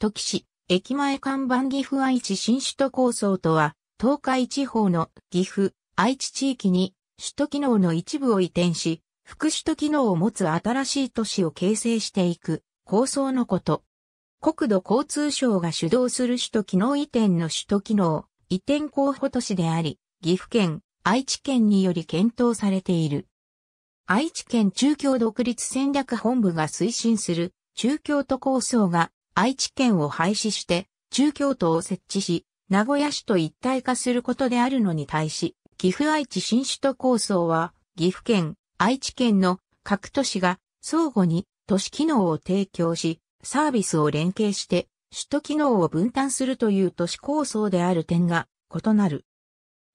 時市、駅前看板岐阜愛知新首都構想とは、東海地方の岐阜、愛知地域に首都機能の一部を移転し、副首都機能を持つ新しい都市を形成していく構想のこと。国土交通省が主導する首都機能移転の首都機能移転候補都市であり、岐阜県、愛知県により検討されている。愛知県中京独立戦略本部が推進する中京都構想が愛知県を廃止して、中京都を設置し、名古屋市と一体化することであるのに対し、岐阜愛知新首都構想は、岐阜県、愛知県の各都市が相互に都市機能を提供し、サービスを連携して、首都機能を分担するという都市構想である点が異なる。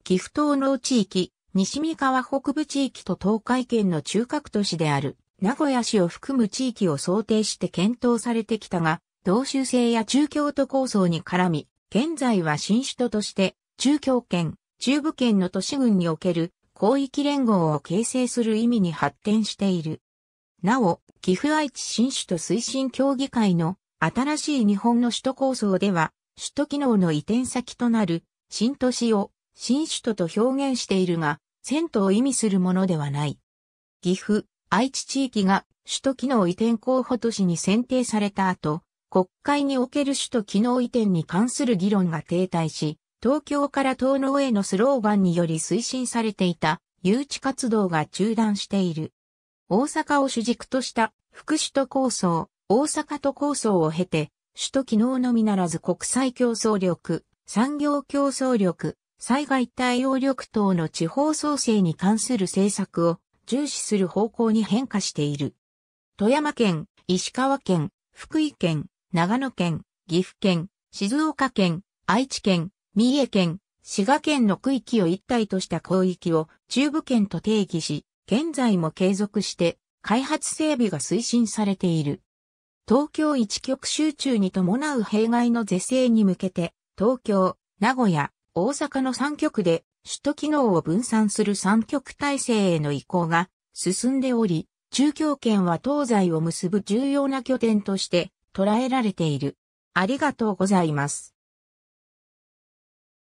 岐阜東の地域、西三河北部地域と東海圏の中核都市である名古屋市を含む地域を想定して検討されてきたが、同州制や中京都構想に絡み、現在は新首都として、中京圏、中部圏の都市群における広域連合を形成する意味に発展している。なお、岐阜愛知新首都推進協議会の新しい日本の首都構想では、首都機能の移転先となる新都市を新首都と表現しているが、銭湯を意味するものではない。岐阜、愛知地域が首都機能移転候補都市に選定された後、国会における首都機能移転に関する議論が停滞し、東京から東農へのスローガンにより推進されていた誘致活動が中断している。大阪を主軸とした副首都構想、大阪都構想を経て、首都機能のみならず国際競争力、産業競争力、災害対応力等の地方創生に関する政策を重視する方向に変化している。富山県、石川県、福井県、長野県、岐阜県、静岡県、愛知県、三重県、滋賀県の区域を一体とした広域を中部圏と定義し、現在も継続して開発整備が推進されている。東京一極集中に伴う弊害の是正に向けて、東京、名古屋、大阪の3局で首都機能を分散する3局体制への移行が進んでおり、中京圏は東西を結ぶ重要な拠点として捉えられている。ありがとうございます。